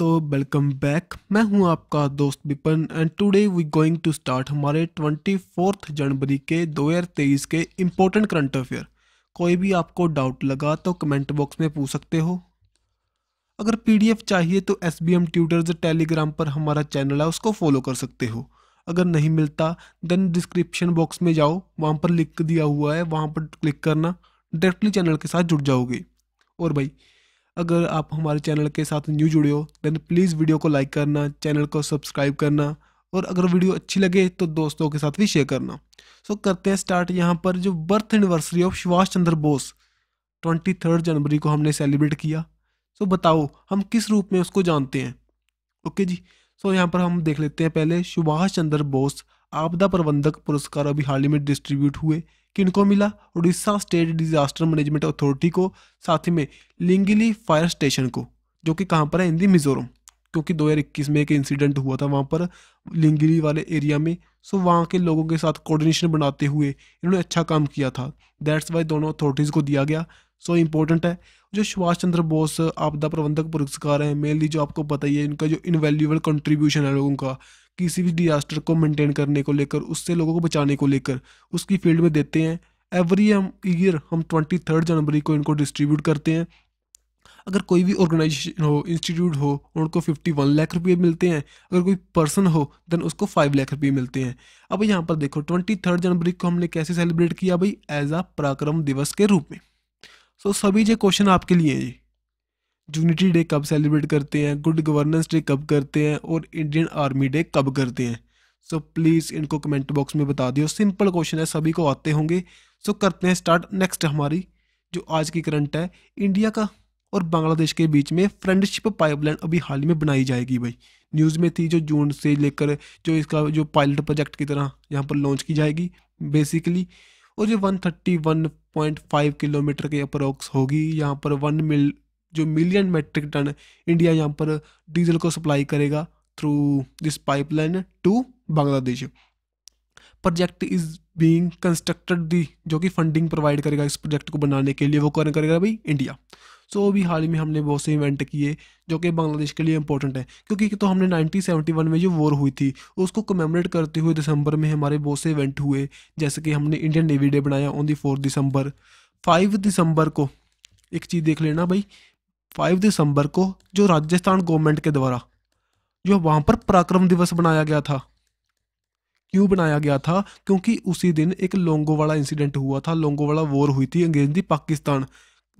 दोस्तों welcome back मैं हूं आपका दोस्त Bipan and today we going to start हमारे ट्वेंटी फोर्थ जनवरी के दो हजार तेईस के इम्पोर्टेंट करंट अफेयर कोई भी आपको डाउट लगा तो कमेंट बॉक्स में पूछ सकते हो अगर पीडीएफ चाहिए तो S B M tutors Telegram पर हमारा चैनल है उसको फॉलो कर सकते हो अगर नहीं मिलता देन डिस्क्रिप्शन बॉक्स में जाओ वहाँ पर लिंक दिया हुआ है वहाँ पर क्लिक करना डायरेक्टली चैनल के साथ जुड़ जाओगे और भाई अगर आप हमारे चैनल के साथ न्यू जुड़े हो देन प्लीज़ वीडियो को लाइक करना चैनल को सब्सक्राइब करना और अगर वीडियो अच्छी लगे तो दोस्तों के साथ भी शेयर करना सो so, करते हैं स्टार्ट यहाँ पर जो birth anniversary of Subhash Chandra Bose twenty third जनवरी को हमने सेलिब्रेट किया सो so, बताओ हम किस रूप में उसको जानते हैं ओके जी सो so, यहाँ पर हम देख लेते हैं पहले सुभाष चंद्र बोस आपदा प्रबंधक पुरस्कार अभी हाल ही में डिस्ट्रीब्यूट हुए किनको मिला Orissa state disaster management authority को साथ ही में लिंगिली फायर स्टेशन को जो कि कहाँ पर है इन दी मिजोरम क्योंकि 2021 में एक इंसिडेंट हुआ था वहाँ पर लिंगिली वाले एरिया में सो वहाँ के लोगों के साथ कोऑर्डिनेशन बनाते हुए इन्होंने अच्छा काम किया था दैट्स वाई दोनों अथॉरिटीज़ को दिया गया सो इम्पोर्टेंट है जो सुभाष चंद्र बोस आपदा प्रबंधक पुरस्कार हैं मेनली जो आपको पता ही है इनका जो इनवेल्यूबल कंट्रीब्यूशन है लोगों का किसी भी डिजास्टर को मेंटेन करने को लेकर उससे लोगों को बचाने को लेकर उसकी फील्ड में देते हैं एवरी हम ईयर हम ट्वेंटी थर्ड जनवरी को इनको डिस्ट्रीब्यूट करते हैं अगर कोई भी ऑर्गेनाइजेशन हो इंस्टीट्यूट हो उनको फिफ्टी वन लाख रुपये मिलते हैं अगर कोई पर्सन हो देन उसको फाइव लाख रुपये मिलते हैं अब यहाँ पर देखो ट्वेंटी थर्ड जनवरी को हमने कैसे सेलिब्रेट किया भाई एज अ पराक्रम दिवस के रूप में सो so, सभी जो क्वेश्चन आपके लिए जी यूनिटी डे कब सेलिब्रेट करते हैं गुड गवर्नेंस डे कब करते हैं और इंडियन आर्मी डे कब करते हैं सो so, प्लीज़ इनको कमेंट बॉक्स में बता दियो सिंपल क्वेश्चन है सभी को आते होंगे सो so, करते हैं स्टार्ट नेक्स्ट हमारी जो आज की करंट है इंडिया का और बांग्लादेश के बीच में फ्रेंडशिप पाइपलाइन अभी हाल ही में बनाई जाएगी भाई न्यूज़ में थी जो जून से लेकर जो इसका जो पायलट प्रोजेक्ट की तरह यहाँ पर लॉन्च की जाएगी बेसिकली और जो 131.5 किलोमीटर के अप्रोक्स होगी यहाँ पर वन मिल जो मिलियन मेट्रिक टन इंडिया यहाँ पर डीजल को सप्लाई करेगा through this pipeline to Bangladesh project is being constructed the जो कि फंडिंग प्रोवाइड करेगा इस प्रोजेक्ट को बनाने के लिए वो कौन करेगा भाई इंडिया सो so, भी हाल ही में हमने बहुत से इवेंट किए जो कि बांग्लादेश के लिए इंपॉर्टेंट है क्योंकि तो हमने 1971 में जो वॉर हुई थी उसको कमेमोरेट करते हुए दिसंबर में हमारे बहुत से इवेंट हुए जैसे कि हमने इंडियन नेवी डे बनाया on the fourth December five December को एक चीज़ देख लेना भाई फाइव दिसंबर को जो राजस्थान गवर्नमेंट के द्वारा जो वहाँ पर पराक्रम दिवस बनाया गया था क्यों बनाया गया था क्योंकि उसी दिन एक लोंगो वाला इंसिडेंट हुआ था लोंगो वाला वॉर हुई थी अंग्रेज दी पाकिस्तान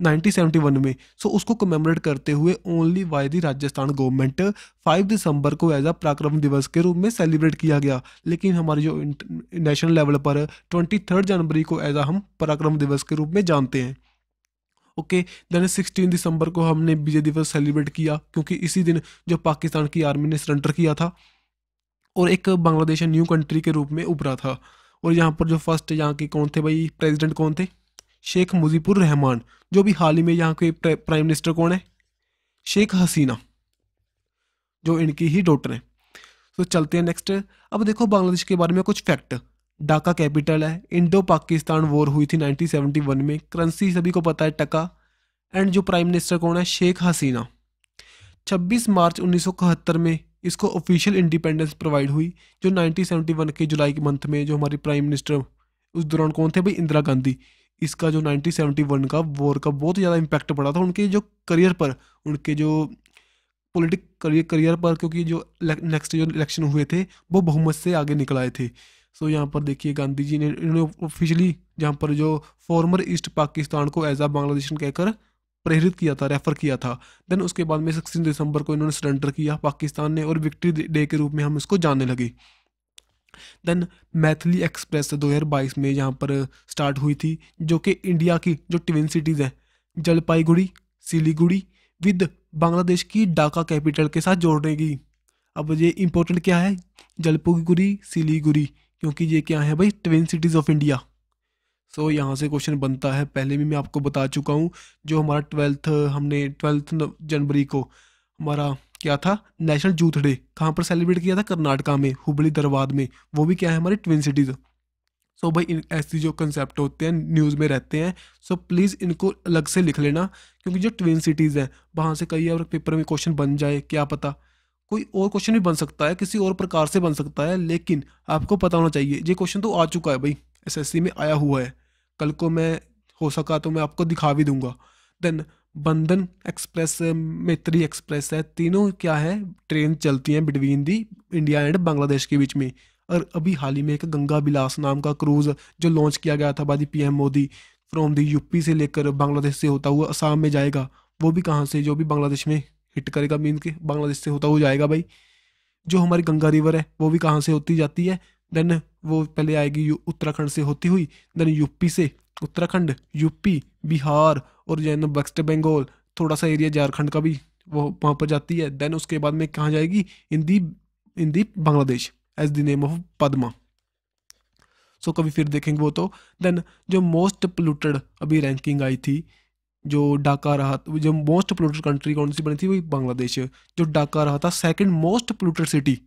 1971 में सो उसको कमेमोरेट करते हुए only by the Rajasthan government 5 दिसंबर को एज अ पराक्रम दिवस के रूप में सेलिब्रेट किया गया लेकिन हमारी जो नेशनल लेवल पर ट्वेंटी जनवरी को एज अ हम पराक्रम दिवस के रूप में जानते हैं ओके देन सिक्सटीन दिसंबर को हमने विजय दिवस सेलिब्रेट किया क्योंकि इसी दिन जो पाकिस्तान की आर्मी ने सरेंडर किया था और एक बांग्लादेश न्यू कंट्री के रूप में उभरा था और यहाँ पर जो फर्स्ट यहाँ के कौन थे भाई प्रेजिडेंट कौन थे शेख मुजीबुर रहमान जो भी हाल ही में यहाँ के प्राइम मिनिस्टर कौन है शेख हसीना जो इनकी ही डॉटर हैं तो चलते हैं नेक्स्ट अब देखो बांग्लादेश के बारे में कुछ फैक्ट डाका कैपिटल है इंडो पाकिस्तान वॉर हुई थी 1971 में करंसी सभी को पता है टका एंड जो प्राइम मिनिस्टर कौन है शेख हसीना 26 मार्च उन्नीस में इसको ऑफिशियल इंडिपेंडेंस प्रोवाइड हुई जो 1971 के जुलाई के मंथ में जो हमारी प्राइम मिनिस्टर उस दौरान कौन थे भाई इंदिरा गांधी इसका जो 1971 का वॉर का बहुत ज़्यादा इम्पैक्ट पड़ा था उनके जो करियर पर उनके जो पॉलिटिक करियर करियर पर क्योंकि जो नेक्स्ट जो इलेक्शन हुए थे वो बहुमत से आगे निकल आए थे सो यहाँ पर देखिए गांधी जी ने इन्होंने ऑफिशियली यहाँ पर जो फॉर्मर ईस्ट पाकिस्तान को एज आ बांग्लादेशन कहकर प्रेरित किया था रेफर किया था देन उसके बाद में सिक्सटीन दिसंबर को इन्होंने सरेंडर किया पाकिस्तान ने और विक्ट्री डे के रूप में हम इसको जानने लगे देन मैथिली एक्सप्रेस दो हजार बाईस में यहाँ पर स्टार्ट हुई थी जो कि इंडिया की जो ट्विन सिटीज़ हैं जलपाईगुड़ी सिलीगुड़ी विद बांग्लादेश की ढाका कैपिटल के साथ जोड़ने की अब ये इम्पोर्टेंट क्या है जलपाईगुड़ी सिलीगुड़ी क्योंकि ये क्या है भाई twin cities of India so so, यहाँ से क्वेश्चन बनता है पहले भी मैं आपको बता चुका हूँ जो हमारा ट्वेल्थ हमने ट्वेल्थ जनवरी को हमारा क्या था नेशनल यूथ डे कहाँ पर सेलिब्रेट किया था कर्नाटका में हुबली दरबार में वो भी क्या है हमारे ट्विन सिटीज़ सो so, भाई ऐसे जो कंसेप्ट होते हैं न्यूज़ में रहते हैं सो so, प्लीज़ इनको अलग से लिख लेना क्योंकि जो ट्विन सिटीज़ हैं वहाँ से कई और पेपर में क्वेश्चन बन जाए क्या पता कोई और क्वेश्चन भी बन सकता है किसी और प्रकार से बन सकता है लेकिन आपको पता होना चाहिए ये क्वेश्चन तो आ चुका है भाई एसएससी में आया हुआ है कल को मैं हो सका तो मैं आपको दिखा भी दूंगा देन बंधन एक्सप्रेस मैत्री एक्सप्रेस है तीनों क्या है ट्रेन चलती हैं between the India and Bangladesh के बीच में और अभी हाल ही में एक गंगा बिलास नाम का क्रूज जो लॉन्च किया गया था P M Modi from the UP से लेकर बांग्लादेश से होता हुआ असम में जाएगा वो भी कहाँ से जो भी बांग्लादेश में हिट करेगा मीन के बांग्लादेश से होता हुआ जाएगा भाई जो हमारी गंगा रिवर है वो भी कहाँ से होती जाती है देन वो पहले आएगी उत्तराखंड से होती हुई देन यूपी से उत्तराखंड यूपी बिहार और जैन वेस्ट बंगाल थोड़ा सा एरिया झारखंड का भी वो वहाँ पर जाती है देन उसके बाद में कहाँ जाएगी in the in the Bangladesh as the name of Padma so कभी फिर देखेंगे वो तो देन जो मोस्ट पोल्यूटेड अभी रैंकिंग आई थी जो डाका रहा जो मोस्ट पोलूटेड कंट्री कौन सी बनी थी वही बांग्लादेश जो डाका रहा था सेकंड मोस्ट पोलूटेड सिटी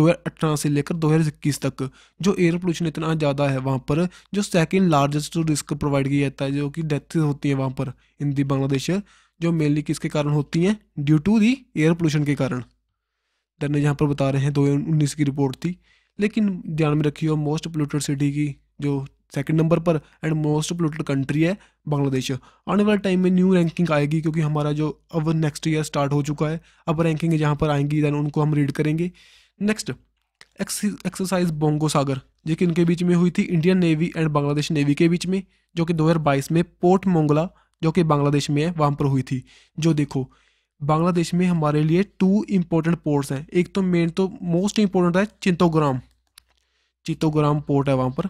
अठारह से लेकर इक्कीस तक जो एयर पोल्यूशन इतना ज़्यादा है वहाँ पर जो सेकेंड लार्जेस्ट रिस्क प्रोवाइड किया जाता है जो कि डेथ होती है वहाँ पर इन दी बांग्लादेश जो मेनली किसके कारण होती हैं due to the air pollution के कारण देन यहाँ पर बता रहे हैं दो की रिपोर्ट थी लेकिन ध्यान में रखिए मोस्ट पोलूटेड सिटी की जो सेकंड नंबर पर एंड मोस्ट पोल्यूटेड कंट्री है बांग्लादेश आने वाले टाइम में न्यू रैंकिंग आएगी क्योंकि हमारा जो अब नेक्स्ट ईयर स्टार्ट हो चुका है अब रैंकिंग जहाँ पर आएंगी दैन उनको हम रीड करेंगे नेक्स्ट एक्सरसाइज बोंगो सागर जो कि इनके बीच में हुई थी Indian navy and Bangladesh navy के बीच में जो कि 2022 में पोर्ट मोंगला जो कि बांग्लादेश में है वहाँ पर हुई थी जो देखो बांग्लादेश में हमारे लिए टू इम्पोर्टेंट पोर्ट्स हैं एक तो मेन तो मोस्ट इम्पोर्टेंट है चिंतोग्राम चिंतोग्राम पोर्ट है वहाँ पर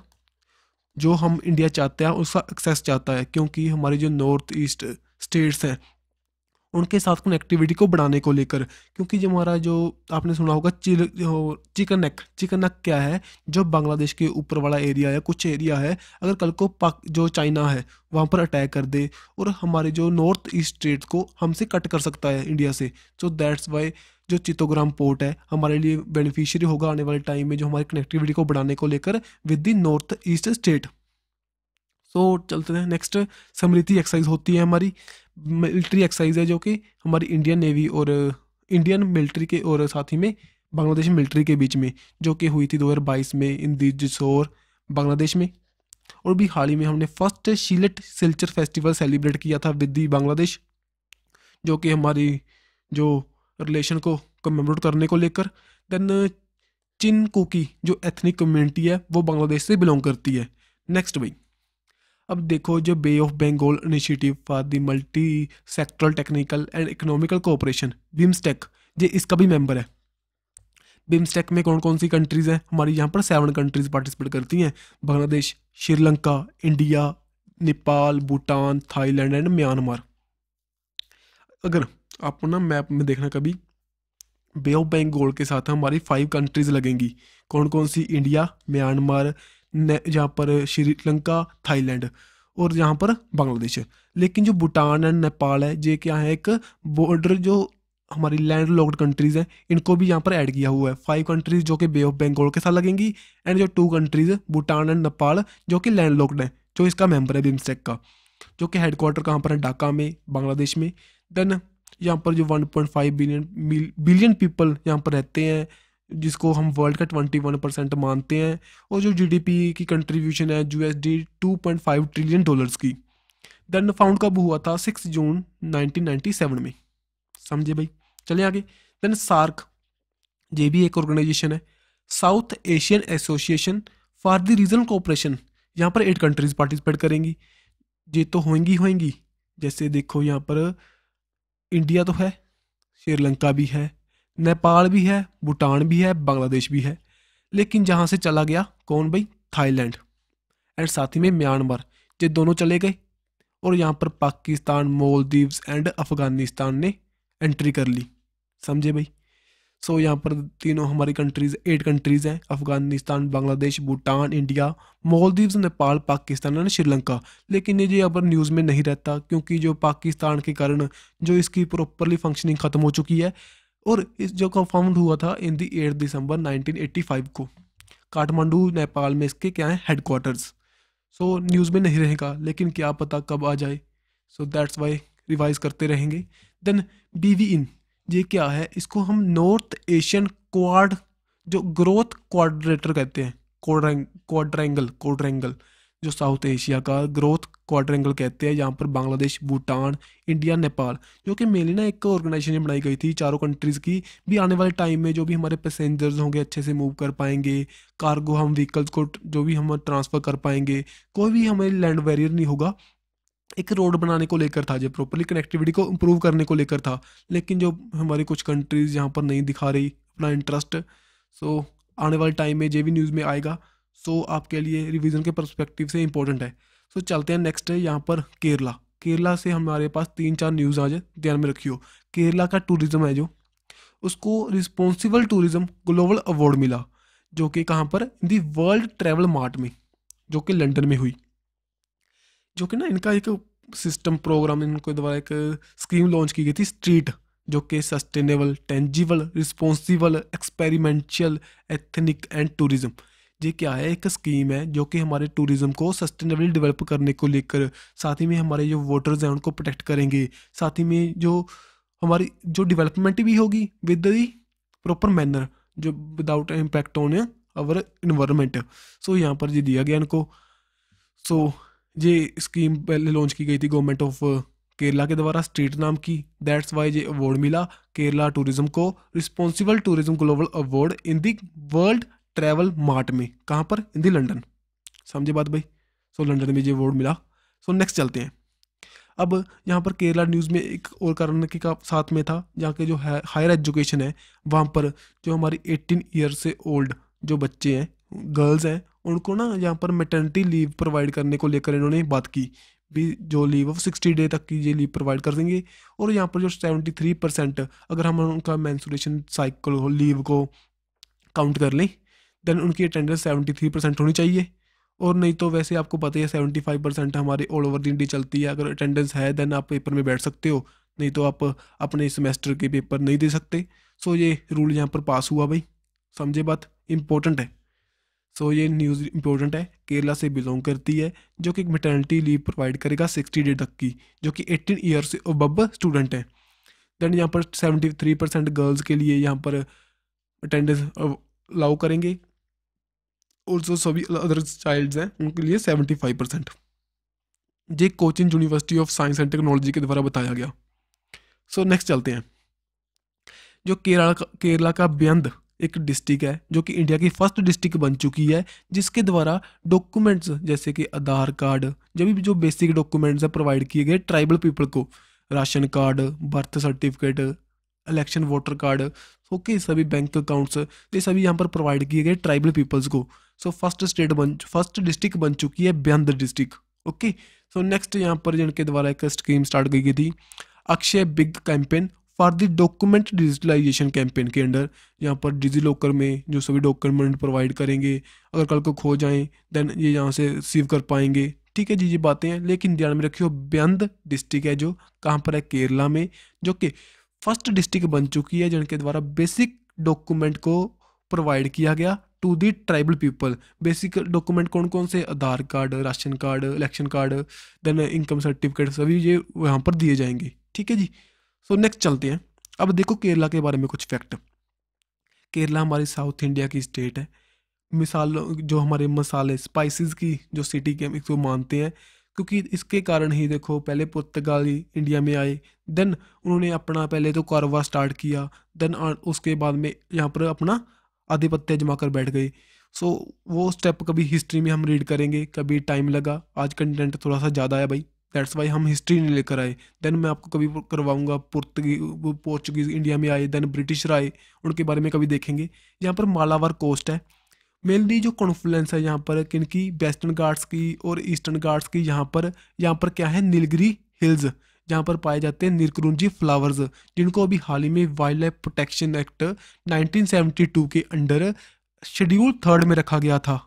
जो हम इंडिया चाहते हैं उसका एक्सेस चाहता है क्योंकि हमारे जो नॉर्थ ईस्ट स्टेट्स हैं उनके साथ कनेक्टिविटी को बढ़ाने को लेकर क्योंकि जो हमारा जो आपने सुना होगा चिल चिकन नेक चिकन नेक क्या है जो बांग्लादेश के ऊपर वाला एरिया है कुछ एरिया है अगर कल को पाक जो चाइना है वहाँ पर अटैक कर दे और हमारे जो नॉर्थ ईस्ट स्टेट को हमसे कट कर सकता है इंडिया से सो दैट्स वाई जो चितोग्राम पोर्ट है हमारे लिए बेनिफिशियरी होगा आने वाले टाइम में जो हमारी कनेक्टिविटी को बढ़ाने को लेकर with the north east state so चलते हैं नेक्स्ट समृति एक्सरसाइज होती है हमारी मिलिट्री एक्सरसाइज है जो कि हमारी इंडियन नेवी और इंडियन मिलिट्री के और साथ ही में बांग्लादेश मिलिट्री के बीच में जो कि हुई थी 2022 में इन दिजोर बांग्लादेश में और भी हाल ही में हमने first Sylhet Silchar festival celebrate किया था विद दी बांग्लादेश जो कि हमारी जो रिलेशन को कमेमोरेट करने को लेकर देन चिन कुकी जो एथनिक कम्युनिटी है वो बांग्लादेश से बिलोंग करती है नेक्स्ट भाई अब देखो जो bay of Bengal initiative for the multi sectoral technical and economical cooperation BIMSTEC ये इसका भी मेंबर है बिम्सटेक में कौन कौन सी कंट्रीज़ हैं हमारी यहाँ पर सेवन कंट्रीज़ पार्टिसिपेट करती हैं Bangladesh Sri Lanka India Nepal Bhutan Thailand and Myanmar अगर आपको ना मैप में देखना कभी बे ऑफ बेंगोल के साथ हमारी फाइव कंट्रीज लगेंगी कौन कौन सी इंडिया म्यांमार यहाँ पर श्रीलंका थाईलैंड और यहाँ पर बांग्लादेश लेकिन जो भूटान एंड नेपाल है ये क्या है एक बॉर्डर जो हमारी लैंड लॉक्ड कंट्रीज़ हैं इनको भी यहाँ पर ऐड किया हुआ है फाइव कंट्रीज़ जो कि बे ऑफ बेंगोल के साथ लगेंगी एंड जो two countries Bhutan and Nepal जो कि लैंड लॉक्ड हैं जो इसका मेंबर है बिम्स्टेक का जो कि हेडक्वार्टर कहाँ पर है ढाका में बांग्लादेश में देन यहाँ पर जो 1.5 बिलियन बिलियन पीपल यहाँ पर रहते हैं जिसको हम वर्ल्ड का 21 परसेंट मानते हैं और जो जीडीपी की कंट्रीब्यूशन है यूएसडी 2.5 ट्रिलियन डॉलर्स की देन फाउंड कब हुआ था सिक्स जून 1997 में समझे भाई चले आगे देन सार्क ये भी एक ऑर्गेनाइजेशन है South Asian association for the regional cooperation यहाँ पर एट कंट्रीज पार्टिसिपेट करेंगी ये तो होंगी होंगी जैसे देखो यहाँ पर इंडिया तो है श्रीलंका भी है नेपाल भी है भूटान भी है बांग्लादेश भी है लेकिन जहाँ से चला गया कौन भाई थाईलैंड एंड साथ ही में म्यांमार ये दोनों चले गए और यहाँ पर पाकिस्तान मोलदीव्स एंड अफगानिस्तान ने एंट्री कर ली समझे भाई सो यहाँ पर तीनों हमारी कंट्रीज एट कंट्रीज़ हैं अफगानिस्तान बांग्लादेश भूटान इंडिया मालदीव्स नेपाल पाकिस्तान एंड श्रीलंका लेकिन ये यहाँ पर न्यूज़ में नहीं रहता क्योंकि जो पाकिस्तान के कारण जो इसकी प्रॉपरली फंक्शनिंग ख़त्म हो चुकी है और इस जो का फाउंड हुआ था इन दी एट दिसंबर 1985 को काठमांडू नेपाल में इसके क्या हैं हेडकोार्टर्स सो न्यूज़ में नहीं रहेगा लेकिन क्या पता कब आ जाए सो दैट्स वाई रिवाइज करते रहेंगे देन बी वी इन ये क्या है इसको हम नॉर्थ एशियन क्वाड जो ग्रोथ क्वाड्रेटर कहते हैं क्वाड्रेंगल क्वाड्रेंगल जो साउथ एशिया का ग्रोथ क्वाड्रेंगल कहते हैं यहाँ पर बांग्लादेश भूटान इंडिया नेपाल जो कि मेनली ना एक ऑर्गेनाइजेशन बनाई गई थी चारों कंट्रीज़ की भी आने वाले टाइम में जो भी हमारे पैसेंजर्स होंगे अच्छे से मूव कर पाएंगे कार्गो हम व्हीकल्स को जो भी हम ट्रांसफ़र कर पाएंगे कोई भी हमें लैंड वैरियर नहीं होगा एक रोड बनाने को लेकर था जो प्रॉपरली कनेक्टिविटी को इम्प्रूव करने को लेकर था लेकिन जो हमारी कुछ कंट्रीज़ यहाँ पर नहीं दिखा रही अपना इंटरेस्ट सो so, आने वाले टाइम में जो भी न्यूज़ में आएगा सो so, आपके लिए रिविज़न के परस्पेक्टिव से इंपॉर्टेंट है सो so, चलते हैं नेक्स्ट है यहाँ पर केरला केरला से हमारे पास तीन चार न्यूज़ आज ध्यान में रखियो केरला का टूरिज़्म है जो उसको रिस्पॉन्सिबल टूरिज़्म ग्लोबल अवार्ड मिला जो कि कहाँ पर दी वर्ल्ड ट्रैवल मार्ट में जो कि लंदन में हुई जो कि ना इनका एक सिस्टम प्रोग्राम इनको द्वारा एक स्कीम लॉन्च की गई थी स्ट्रीट जो कि sustainable tangible responsible experimental ethnic and tourism ये क्या है एक स्कीम है जो कि हमारे टूरिज़्म को सस्टेनेबली डेवलप करने को लेकर साथ ही में हमारे जो वोटर्स हैं उनको प्रोटेक्ट करेंगे साथ ही में जो हमारी जो डेवलपमेंट भी होगी विद द प्रॉपर मैनर जो without impact on our environment so यहाँ पर ये दिया गया इनको सो so, ये स्कीम पहले लॉन्च की गई थी गवर्नमेंट ऑफ केरला के द्वारा स्टेट नाम की दैट्स वाई ये अवार्ड मिला केरला टूरिज्म को responsible tourism global award in the world travel mart में कहाँ पर इन दी लंडन समझे बात भाई सो so, लंडन में ये अवार्ड मिला सो so, नेक्स्ट चलते हैं अब यहाँ पर केरला न्यूज़ में एक और कारण के का साथ में था जहाँ के जो है हायर एजुकेशन है वहाँ पर जो हमारी एटीन ईयर से ओल्ड जो बच्चे हैं गर्ल्स हैं उनको ना यहाँ पर मेटर्निटी लीव प्रोवाइड करने को लेकर इन्होंने बात की भी जो लीव है वो सिक्सटी डे तक की ये लीव प्रोवाइड कर देंगे और यहाँ पर जो सेवेंटी थ्री परसेंट अगर हम उनका मैंसुरेशन साइकिल लीव को काउंट कर लें देन उनकी अटेंडेंस सेवेंटी थ्री परसेंट होनी चाहिए और नहीं तो वैसे आपको पता ही है सेवेंटी फाइव परसेंट हमारे ऑल ओवर इंडिया चलती है अगर अटेंडेंस है देन आप पेपर में बैठ सकते हो नहीं तो आप अपने सेमेस्टर के पेपर नहीं दे सकते सो ये रूल यहाँ पर पास हुआ भाई समझे बात इंपॉर्टेंट है सो ये न्यूज़ इंपॉर्टेंट है केरला से बिलोंग करती है जो कि मेटर्निटी लीव प्रोवाइड करेगा सिक्सटी डे तक की जो कि एट्टीन ईयर से अबब स्टूडेंट है देन यहाँ पर सेवेंटी थ्री परसेंट गर्ल्स के लिए यहाँ पर अटेंडेंस अलाउ uh, करेंगे और जो सभी अदर चाइल्ड हैं उनके लिए सेवेंटी फाइव परसेंट ये Cochin university of science and technology के द्वारा बताया गया सो so, नेक्स्ट चलते हैं जो केरला का केरला का बेंद एक डिस्ट्रिक्ट है जो कि इंडिया की फर्स्ट डिस्ट्रिक्ट बन चुकी है जिसके द्वारा डॉक्यूमेंट्स जैसे कि आधार कार्ड जब भी जो बेसिक डॉक्यूमेंट्स हैं प्रोवाइड किए गए ट्राइबल पीपल को ration card birth certificate election voter card okay सभी बैंक अकाउंट्स ये सभी यहाँ पर प्रोवाइड किए गए ट्राइबल पीपल्स को सो फर्स्ट स्टेट बन फर्स्ट डिस्ट्रिक्ट बन चुकी है बेहद डिस्ट्रिक्ट ओके सो नेक्स्ट यहाँ पर जिनके द्वारा एक स्कीम स्टार्ट की गई थी Akshaya big campaign for the document digitalisation campaign के अंडर यहाँ पर डिजी लॉकर में जो सभी डॉक्यूमेंट प्रोवाइड करेंगे अगर कल को खो जाएं देन ये यहाँ से रिसीव कर पाएंगे ठीक है जी ये बातें हैं लेकिन ध्यान में रखियो बेंद डिस्ट्रिक्ट है जो कहाँ पर है केरला में जो कि फर्स्ट डिस्ट्रिक्ट बन चुकी है जिनके द्वारा बेसिक डॉक्यूमेंट को प्रोवाइड किया गया to the tribal people basic document कौन कौन से Aadhaar card ration card election card then income certificate सभी ये यहाँ पर दिए जाएंगे ठीक है जी सो नेक्स्ट चलते हैं अब देखो केरला के बारे में कुछ फैक्ट केरला हमारी साउथ इंडिया की स्टेट है मिसाल जो हमारे मसाले स्पाइसेस की जो सिटी के हम इसको मानते हैं क्योंकि इसके कारण ही देखो पहले पुर्तगाली इंडिया में आए देन उन्होंने अपना पहले तो कारोबार स्टार्ट किया देन उसके बाद में यहाँ पर अपना आधिपत्य जमा कर बैठ गए सो वो स्टेप कभी हिस्ट्री में हम रीड करेंगे कभी टाइम लगा आज कंटेंट थोड़ा सा ज़्यादा है भाई दैट्स वाई हम हिस्ट्री नहीं लेकर आए देन मैं आपको कभी करवाऊंगा पुर्तगी पोर्चुगीज़ इंडिया में आए देन ब्रिटिश आए उनके बारे में कभी देखेंगे यहाँ पर मालावार कोस्ट है मेनली जो कॉन्फ्लुएंस है यहाँ पर किन की वेस्टर्न गार्ड्स की और ईस्टर्न गार्ड्स की यहाँ पर यहाँ पर क्या है नीलगिरी हिल्स जहाँ पर पाए जाते हैं निरकरुंजी फ्लावर्स जिनको अभी हाल ही में वाइल्ड लाइफ प्रोटेक्शन एक्ट 1972 के अंडर शेड्यूल थर्ड में रखा गया था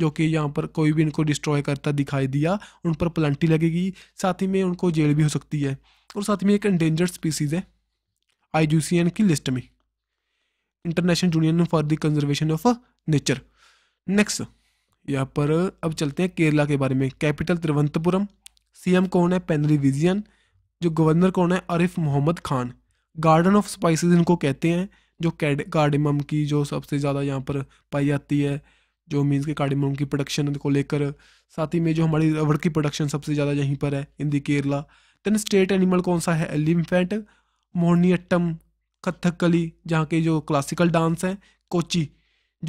जो कि यहाँ पर कोई भी इनको डिस्ट्रॉय करता दिखाई दिया उन पर प्लंटी लगेगी साथ ही में उनको जेल भी हो सकती है और साथ में एक इंडेंजर्ड स्पीसीज़ है आई की लिस्ट में international union for the conservation of nature next यहाँ पर अब चलते हैं केरला के बारे में कैपिटल तिरुवंतपुरम सीएम कौन है पेनरी विजियन जो गवर्नर कौन है Arif Mohammad Khan garden of spices इनको कहते हैं जो कैड कार्डिमम की जो सबसे ज़्यादा यहाँ पर पाई जाती है जो मीन्स के कार्डिमम की प्रोडक्शन को लेकर साथ ही में जो हमारी रबड़ की प्रोडक्शन सबसे ज़्यादा यहीं पर है in the Kerala then state animal कौन सा है एलिम्फेंट मोहनीअट्टम कथकली जहाँ के जो क्लासिकल डांस हैं कोची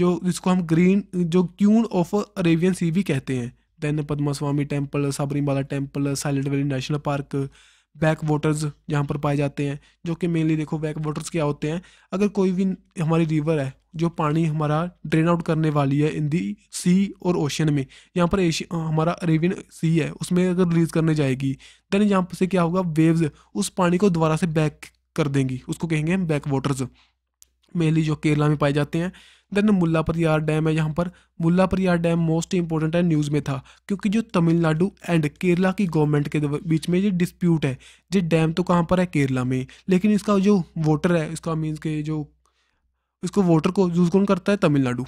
जो जिसको हम ग्रीन जो क्यून ऑफ अरेबियन सी भी कहते हैं then Padma Swamy temple Sabarimala temple silent valley national park backwaters यहाँ पर पाए जाते हैं जो कि मेनली देखो बैक वाटर्स क्या होते हैं अगर कोई भी हमारी रिवर है जो पानी हमारा ड्रेन आउट करने वाली है इन दी सी और ओशन में यहाँ पर एशिया हमारा अरेबियन सी है उसमें अगर रिलीज करने जाएगी देन यहाँ पर से क्या होगा वेव्स उस पानी को दोबारा से बैक कर देंगी उसको कहेंगे हम बैक वाटर्स मेनली जो केरला में पाए जाते हैं देन मुल्ला परियार डैम है यहाँ पर Mulla Periyar dam most important है न्यूज़ में था क्योंकि जो तमिलनाडु एंड केरला की गवर्नमेंट के बीच में ये डिस्प्यूट है ये डैम तो कहाँ पर है केरला में लेकिन इसका जो वोटर है इसका मीन्स के जो इसको वोटर को यूज़ कौन करता है तमिलनाडु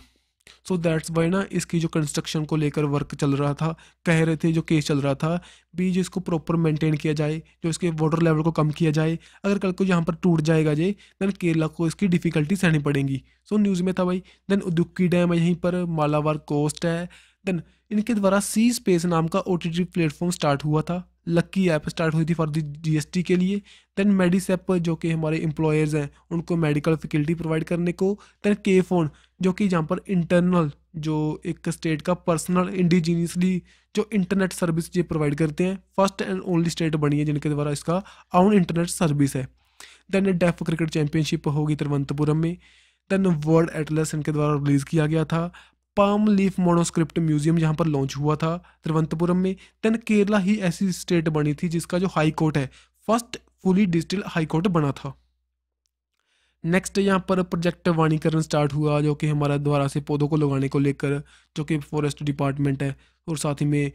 सो दैट्स वाई ना इसकी जो कंस्ट्रक्शन को लेकर वर्क चल रहा था कह रहे थे जो केस चल रहा था भी जो इसको प्रॉपर मेंटेन किया जाए जो इसके वाटर लेवल को कम किया जाए अगर कल को यहाँ पर टूट जाएगा जे देन केरला को इसकी डिफ़िकल्टी सहनी पड़ेंगी सो so, न्यूज़ में था भाई देन उदुक्की डैम है यहीं पर मालावार कोस्ट है देन इनके द्वारा सी स्पेस नाम का ओ टी प्लेटफॉर्म स्टार्ट हुआ था लक्की ऐप स्टार्ट हुई थी फॉर दी जीएसटी के लिए दैन मेडिस जो कि हमारे एम्प्लॉयर्स हैं उनको मेडिकल फैकल्टी प्रोवाइड करने को दैन के फ़ोन जो कि जहाँ पर इंटरनल जो एक स्टेट का पर्सनल इंडिजीनियसली जो इंटरनेट सर्विस ये प्रोवाइड करते हैं फर्स्ट एंड ओनली स्टेट बनी है जिनके द्वारा इसका ऑन इंटरनेट सर्विस है दैन डेफ क्रिकेट चैंपियनशिप होगी तिरुवंतपुरम में देन वर्ल्ड एटलस इनके द्वारा रिलीज़ किया गया था पाम लीफ मोनोस्क्रिप्ट म्यूजियम यहाँ पर लॉन्च हुआ था तिरुवनंतपुरम में देन केरला ही ऐसी स्टेट बनी थी जिसका जो हाई कोर्ट है first fully digital high court बना था नेक्स्ट यहाँ पर प्रोजेक्ट वाणीकरण स्टार्ट हुआ जो कि हमारा द्वारा से पौधों को लगाने को लेकर जो कि फॉरेस्ट डिपार्टमेंट है और साथ ही में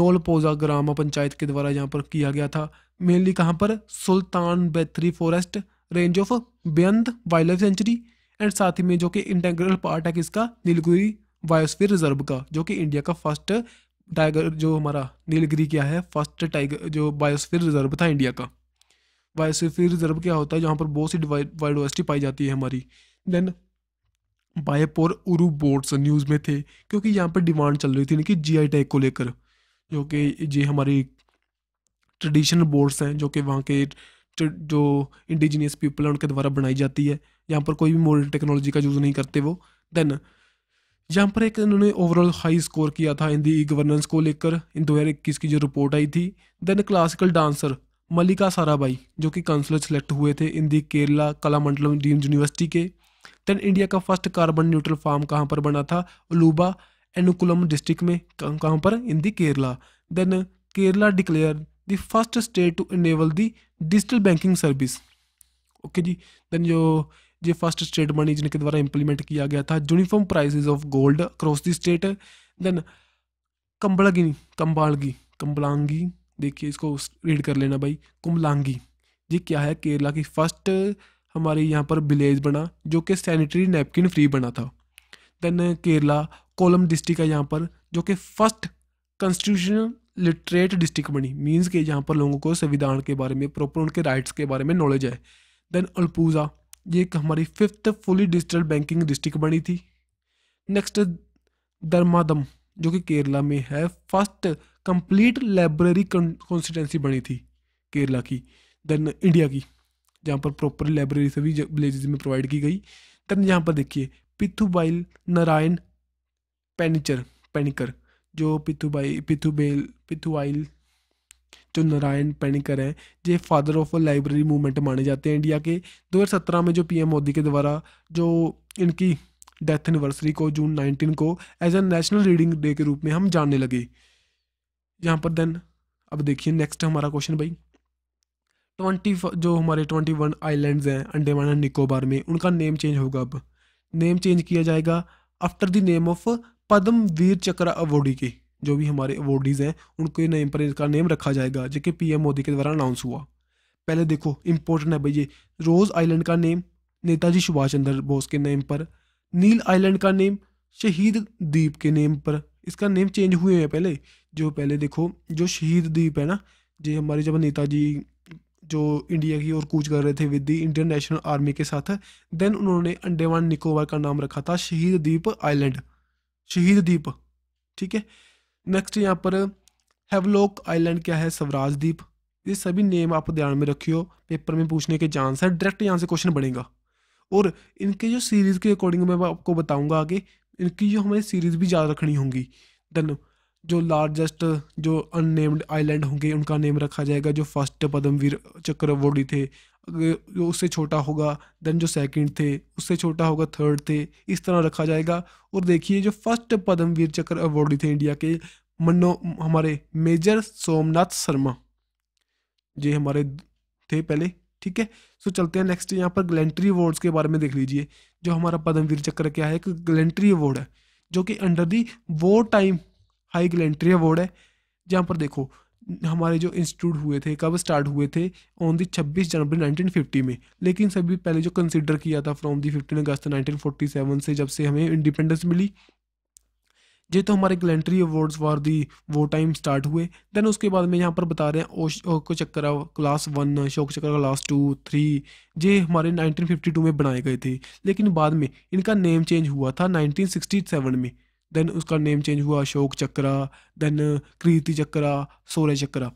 नोलपोजा ग्राम पंचायत के द्वारा यहाँ पर किया गया था मेनली कहाँ पर Sultan Bathery forest range of बेंद वाइल्ड लाइफ सेंचुरी एंड साथ ही में जो कि इंटेग्रल पार्ट है किसका नीलगिरी बायोस्फीयर रिजर्व का जो कि इंडिया का फर्स्ट टाइगर जो हमारा नीलगिरी क्या है फर्स्ट टाइगर जो बायोस्फीयर रिजर्व था इंडिया का बायोस्फीयर रिजर्व क्या होता है जहाँ पर बहुत सी बायोडाइवर्सिटी पाई जाती है हमारी then Beypore Uru boats news में थे क्योंकि यहाँ पर डिमांड चल रही थी इनकी जी आई टैग को लेकर जो कि ये हमारी ट्रेडिशनल बोर्ड्स हैं जो कि वहाँ के जो इंडिजीनियस पीपल हैं उनके द्वारा बनाई जाती है यहाँ पर कोई भी मॉडर्न टेक्नोलॉजी का यूज़ नहीं करते वो देन यहाँ पर एक इन्होंने ओवरऑल हाई स्कोर किया था इन दी गवर्नेंस को लेकर इन दो हज़ार इक्कीस की जो रिपोर्ट आई थी then classical dancer Mallika Sarabhai जो कि काउंसलर सेलेक्ट हुए थे in the Kerala Kalamandalam deemed university के देन इंडिया का फर्स्ट कार्बन न्यूट्रल फार्म कहाँ पर बना था अलूबा एनुकुलम डिस्ट्रिक्ट में कहाँ पर in the Kerala then Kerala declare the first state to enable the digital banking service okay जी देन जो ये फर्स्ट स्टेट बनी जिनके द्वारा इंप्लीमेंट किया गया था uniform prices of gold across the state then Kumbalangi Kumbalangi Kumbalangi देखिए इसको रीड कर लेना भाई कुम्बलांगी ये क्या है केरला की फर्स्ट हमारे यहाँ पर विलेज बना जो कि सैनिटरी नैपकिन फ्री बना था देन केरला कोलम डिस्ट्रिक्ट है यहाँ पर जो कि फर्स्ट कॉन्स्टिट्यूशनल लिटरेट डिस्ट्रिक्ट बनी मीन्स के यहाँ पर लोगों को संविधान के बारे में प्रॉपर उनके राइट्स के बारे में नॉलेज है देन अल्पूजा ये एक हमारी fifth fully digital banking district बनी थी नेक्स्ट दरमादम जो कि केरला में है फर्स्ट कंप्लीट लाइब्रेरी कॉन्स्टिटेंसी बनी थी केरला की देन इंडिया की जहाँ पर प्रॉपर लाइब्रेरी सभी विलेजेस में प्रोवाइड की गई देन यहाँ पर देखिए पिथुबाइल नारायण पैनिचर पैनिकर जो पिथुबाई पिथुबेल पिथुआइल जो नारायण पेणकर हैं जो फादर ऑफ लाइब्रेरी मूवमेंट माने जाते हैं इंडिया के 2017 में जो पीएम मोदी के द्वारा जो इनकी डेथ एनिवर्सरी को जून 19 को as a national reading day के रूप में हम जानने लगे यहाँ पर देन अब देखिए नेक्स्ट हमारा क्वेश्चन भाई ट्वेंटी जो हमारे ट्वेंटी वन आईलैंड हैं अंडेमान एंड निकोबार में उनका नेम चेंज होगा अब नेम चेंज किया जाएगा after the name of Padma Vir Chakra awardee के जो भी हमारे अवॉर्डीज़ हैं उनके नेम पर इनका नेम रखा जाएगा जो कि पी मोदी के द्वारा अनाउंस हुआ पहले देखो इम्पोर्टेंट है भाई ये रोज़ आइलैंड का नेम नेताजी सुभाष चंद्र बोस के नेम पर नील आइलैंड का नेम शहीद द्वीप के नेम पर इसका नेम चेंज हुए हैं पहले जो पहले देखो जो शहीद द्वीप है ना जो हमारे जब नेताजी जो इंडिया की ओर कूच कर रहे थे with the Indian national army के साथ देन उन्होंने अंडेमान निकोबार का नाम रखा था शहीद द्वीप आइलैंड शहीद द्वीप ठीक है नेक्स्ट यहाँ पर हैवलोक आइलैंड क्या है स्वराज द्वीप ये सभी नेम आप ध्यान में रखियो पेपर में पूछने के चांस है डायरेक्ट यहाँ से क्वेश्चन बढ़ेगा और इनके जो सीरीज़ के अकॉर्डिंग मैं आपको बताऊंगा आगे इनकी जो हमें सीरीज़ भी याद रखनी होंगी देन जो लार्जेस्ट जो अननेम्ड आइलैंड होंगे उनका नेम रखा जाएगा जो फर्स्ट पद्मवीर चक्रवर्ती थे उससे छोटा होगा देन जो सेकंड थे उससे छोटा होगा थर्ड थे इस तरह रखा जाएगा और देखिए जो फर्स्ट पद्मवीर चक्र अवार्डी थे इंडिया के मनो हमारे मेजर सोमनाथ शर्मा ये हमारे थे पहले ठीक है सो चलते हैं नेक्स्ट यहाँ पर ग्लेंट्री अवार्ड्स के बारे में देख लीजिए जो हमारा पद्मवीर चक्र क्या है एक गलेंट्री अवार्ड है जो कि अंडर दी वो टाइम हाई गलेंट्री अवार्ड है जहाँ पर देखो हमारे जो इंस्टीट्यूट हुए थे कब स्टार्ट हुए थे ऑन दी छब्बीस जनवरी 1950 में लेकिन सभी पहले जो कंसिडर किया था फ्रॉम दी फिफ्टीन अगस्त 1947 से जब से हमें इंडिपेंडेंस मिली ये तो हमारे गलेंट्री अवार्ड्स फॉर दी वो टाइम स्टार्ट हुए देन उसके बाद में यहाँ पर बता रहे हैं ओशोक चक्र क्लास वन अशोक चक्र क्लास टू थ्री ये हमारे 1952 में बनाए गए थे लेकिन बाद में इनका नेम चेंज हुआ था 1967 में देन उसका नेम चेंज हुआ अशोक चक्रा देन uh, कीर्ति चक्रा सौर्य चक्रा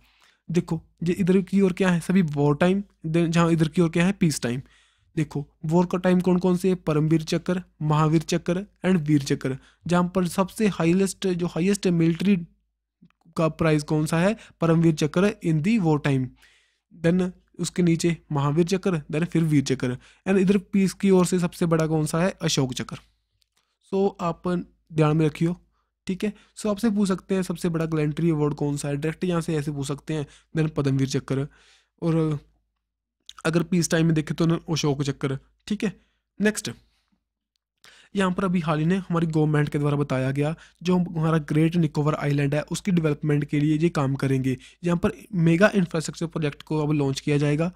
देखो ये इधर की ओर क्या है सभी वॉर टाइम देन जहाँ इधर की ओर क्या है पीस टाइम देखो वॉर का टाइम कौन कौन से है परमवीर चक्र महावीर चक्र एंड वीर चक्र जहाँ पर सबसे हाईएस्ट जो हाईएस्ट मिलिट्री का प्राइज कौन सा है Paramvir Chakra in the war time then उसके नीचे महावीर चक्र देन फिर वीर चक्र एंड इधर पीस की ओर से सबसे बड़ा कौन सा है अशोक चक्र सो so, आप ध्यान में रखियो ठीक है सो आपसे पूछ सकते हैं सबसे बड़ा गलेंट्री अवार्ड कौन सा है डायरेक्ट यहाँ से ऐसे पूछ सकते हैं देन पदमवीर चक्कर और अगर पीस टाइम में देखें तो अशोक चक्कर ठीक है नेक्स्ट यहाँ पर अभी हाल ही ने हमारी गवर्नमेंट के द्वारा बताया गया जो हमारा ग्रेट निकोवर आइलैंड है उसकी डेवलपमेंट के लिए ये काम करेंगे यहाँ पर मेगा इंफ्रास्ट्रक्चर प्रोजेक्ट को अब लॉन्च किया जाएगा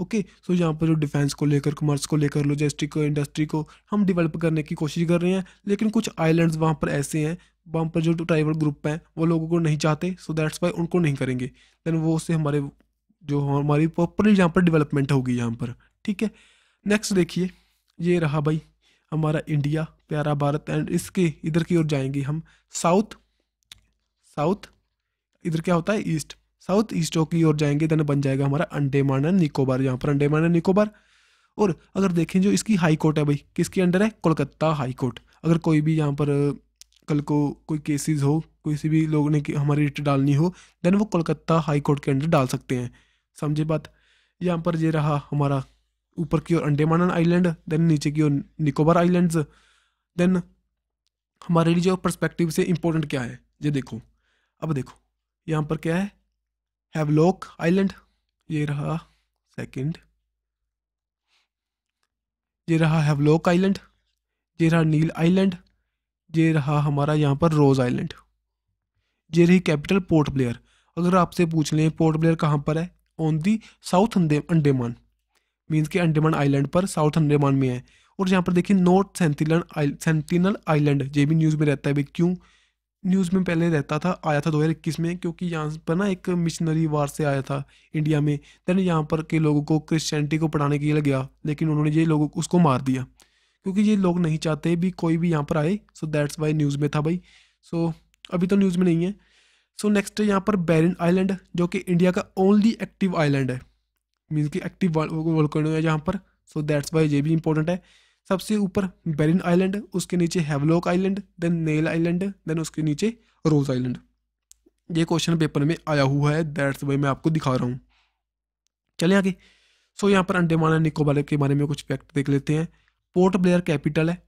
ओके सो यहाँ पर जो डिफेंस को लेकर कॉमर्स को लेकर लॉजिस्टिक को इंडस्ट्री को हम डेवलप करने की कोशिश कर रहे हैं लेकिन कुछ आइलैंड्स वहाँ पर ऐसे हैं वहाँ पर जो ट्राइबल ग्रुप हैं वो लोगों को नहीं चाहते सो दैट्स वाई उनको नहीं करेंगे देन वो उससे हमारे जो हमारी प्रॉपरली यहाँ पर डिवेलपमेंट होगी यहाँ पर ठीक है नेक्स्ट देखिए ये रहा भाई हमारा इंडिया प्यारा भारत एंड इसके इधर की ओर जाएंगे हम साउथ साउथ इधर क्या होता है ईस्ट साउथ ईस्ट की ओर जाएंगे देन बन जाएगा हमारा अंडेमान एंड निकोबार यहाँ पर अंडेमान एंड निकोबार और अगर देखें जो इसकी हाई कोर्ट है भाई किसके अंडर है कोलकाता हाई कोर्ट अगर कोई भी यहाँ पर कल को कोई केसेस हो किसी भी लोग ने हमारी रिट डालनी हो देन वो कोलकाता हाई कोर्ट के अंडर डाल सकते हैं समझे बात यहाँ पर ये रहा हमारा ऊपर की ओर अंडेमान आइलैंड देन नीचे की ओर निकोबार आइलैंड्स देन हमारे लिए जो परस्पेक्टिव से इम्पोर्टेंट क्या है ये देखो अब देखो यहाँ पर क्या है हैवलोक आइलैंड ये रहा सेकंड ये रहा हैवलोक आइलैंड ये रहा नील आइलैंड ये रहा हमारा यहाँ पर रोज़ आइलैंड ये रही कैपिटल पोर्ट ब्लेयर अगर आपसे पूछ लें पोर्ट ब्लेयर कहाँ पर है on the south Andaman means के अंडेमान आइलैंड पर साउथ अंडेमान में है और यहाँ पर देखिए नॉर्थ सेंटिनल आइलैंड ये भी न्यूज़ में रहता है भाई क्यों न्यूज़ में पहले रहता था आया था इक्कीस में क्योंकि यहाँ पर ना एक मिशनरी वार से आया था इंडिया में देन यहाँ पर के लोगों को क्रिश्चियनिटी को पढ़ाने के लिए गया लेकिन उन्होंने ये लोगों को उसको मार दिया क्योंकि ये लोग नहीं चाहते भी कोई भी यहाँ पर आए सो दैट्स वाई न्यूज़ में था भाई सो so, अभी तो न्यूज़ में नहीं है सो नेक्स्ट यहाँ पर बैरिन आइलैंड जो कि इंडिया का ओनली एक्टिव आइलैंड है मीन्स कि एक्टिव वर्ल्ड है यहाँ पर सो दैट्स वाई ये भी इंपॉर्टेंट है सबसे ऊपर बेरिन आइलैंड उसके नीचे Havelock island then Neil island then उसके नीचे रोज आइलैंड ये क्वेश्चन पेपर में आया हुआ है दैट्स वे मैं आपको दिखा रहा हूँ चले आगे सो यहाँ पर अंडेमान एंड निकोबार के बारे में कुछ फैक्ट देख लेते हैं पोर्ट ब्लेयर कैपिटल है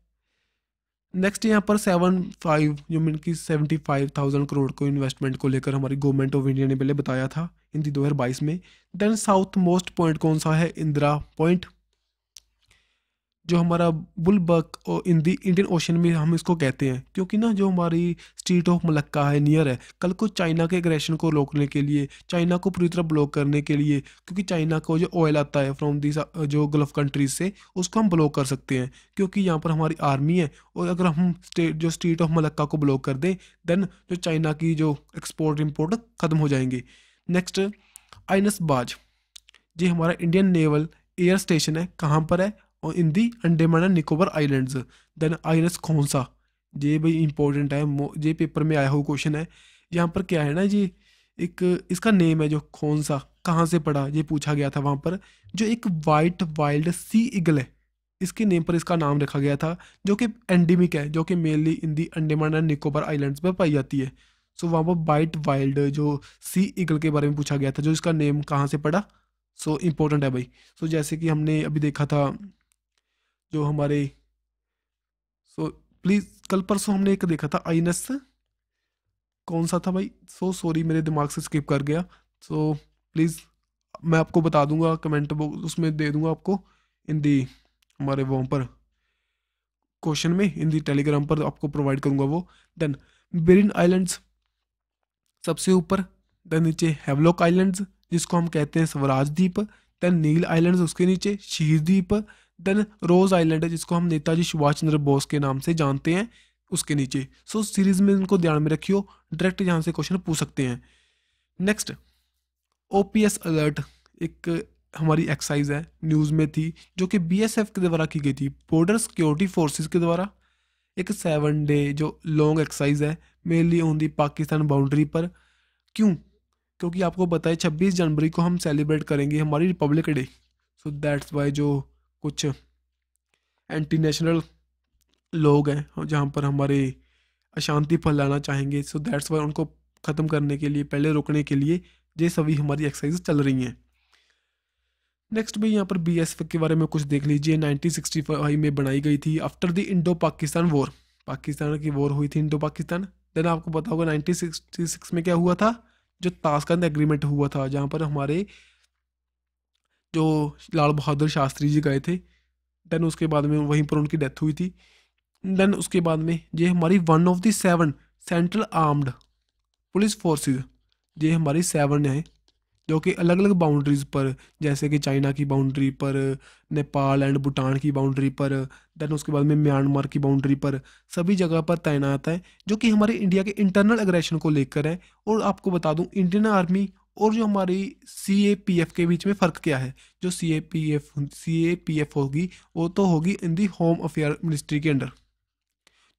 नेक्स्ट यहाँ पर सेवन फाइव जो मीन की सेवेंटी फाइव थाउजेंड करोड़ को इन्वेस्टमेंट को लेकर हमारी गवर्नमेंट ऑफ इंडिया ने पहले बताया था इन दो हज़ार बाईस में देन साउथ मोस्ट पॉइंट कौन सा है इंदिरा पॉइंट जो हमारा बुलबक और दी इंडियन ओशन में हम इसको कहते हैं क्योंकि ना जो हमारी स्ट्रीट ऑफ मलक्का है नियर है कल को चाइना के एग्रेशन को रोकने के लिए चाइना को पूरी तरह ब्लॉक करने के लिए क्योंकि चाइना को जो ऑयल आता है फ्रॉम दी uh, जो गल्फ कंट्रीज से उसको हम ब्लॉक कर सकते हैं क्योंकि यहाँ पर हमारी आर्मी है और अगर हम स्टेट जो स्ट्रीट ऑफ मलक्का को ब्लॉक कर दें देन जो चाइना की जो एक्सपोर्ट इम्पोर्ट ख़त्म हो जाएंगे नेक्स्ट आइनस बाज ये हमारा इंडियन नेवल एयर स्टेशन है कहाँ पर है और in the Andaman and Nicobar islands then आइनस कौन सा ये भाई इंपॉर्टेंट है ये पेपर में आया हुआ क्वेश्चन है यहाँ पर क्या है ना जी एक इसका नेम है जो कौन सा कहाँ से पड़ा ये पूछा गया था वहाँ पर जो एक वाइट वाइल्ड सी इगल है इसके नेम पर इसका नाम रखा गया था जो कि एंडेमिक है जो कि mainly in the Andaman and Nicobar islands में पाई जाती है सो वहाँ पर वाइट वाइल्ड जो सी इगल के बारे में पूछा गया था जो इसका नेम कहाँ से पड़ा सो so, इम्पोर्टेंट है भाई सो so, जैसे कि हमने अभी देखा था जो हमारे सो प्लीज़ कल परसों हमने एक देखा था आइनस कौन सा था भाई सो सॉरी मेरे दिमाग से स्किप कर गया सो प्लीज़ मैं आपको बता दूंगा कमेंट बॉक्स उसमें दे दूंगा आपको इन दी हमारे वो पर क्वेश्चन में इन दी टेलीग्राम पर आपको प्रोवाइड करूंगा वो देन बेरिन आइलैंड्स सबसे ऊपर देन नीचे हेवलॉक आइलैंड्स जिसको हम कहते हैं स्वराज द्वीप देन नील आइलैंड्स उसके नीचे शीर द्वीप देन रोज आइलैंड है जिसको हम नेताजी सुभाष चंद्र बोस के नाम से जानते हैं उसके नीचे सो सीरीज में इनको ध्यान में रखियो डायरेक्ट यहाँ से क्वेश्चन पूछ सकते हैं नेक्स्ट ओ अलर्ट एक हमारी एक्सरसाइज है न्यूज़ में थी जो कि बीएसएफ के द्वारा की गई थी बॉर्डर सिक्योरिटी फोर्सेस के द्वारा एक सेवन डे जो लॉन्ग एक्सरसाइज है mainly on the Pakistan boundary पर क्यों क्योंकि आपको बताए छब्बीस जनवरी को हम सेलिब्रेट करेंगे हमारी republic day so that's why जो कुछ एंटी नेशनल लोग हैं जहाँ पर हमारे अशांति फैलाना चाहेंगे सो दैट्स वाई उनको ख़त्म करने के लिए पहले रोकने के लिए ये सभी हमारी एक्सरसाइज चल रही हैं नेक्स्ट भी यहाँ पर बी एस एफ के बारे में कुछ देख लीजिए नाइनटीन सिक्सटी फाइव में बनाई गई थी after the Indo Pakistan war Pakistan की वॉर हुई थी इंडो पाकिस्तान देन आपको पता होगा सिक्स में क्या हुआ था जो ताशकंद एग्रीमेंट हुआ था जहाँ पर हमारे जो लाल बहादुर शास्त्री जी गए थे देन उसके बाद में वहीं पर उनकी डेथ हुई थी देन उसके बाद में ये हमारी one of the seven central armed police forces ये हमारी सेवन है जो कि अलग अलग बाउंड्रीज़ पर जैसे कि चाइना की बाउंड्री पर नेपाल एंड भूटान की बाउंड्री पर देन उसके बाद में म्यांमार की बाउंड्री पर सभी जगह पर तैनात है जो कि हमारे इंडिया के इंटरनल अग्रेशन को लेकर है और आपको बता दूं इंडियन आर्मी और जो हमारी सी ए पी एफ के बीच में फ़र्क क्या है जो C A P F C A P F होगी वो तो होगी in the home affair ministry के अंडर